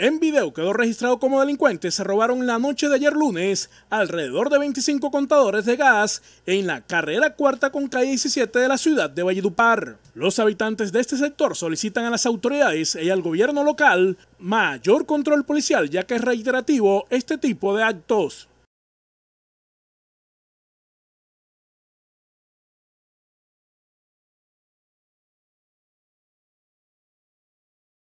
En video quedó registrado como delincuentes se robaron la noche de ayer lunes alrededor de 25 contadores de gas en la carrera cuarta con calle 17 de la ciudad de Valledupar. Los habitantes de este sector solicitan a las autoridades y al gobierno local mayor control policial ya que es reiterativo este tipo de actos.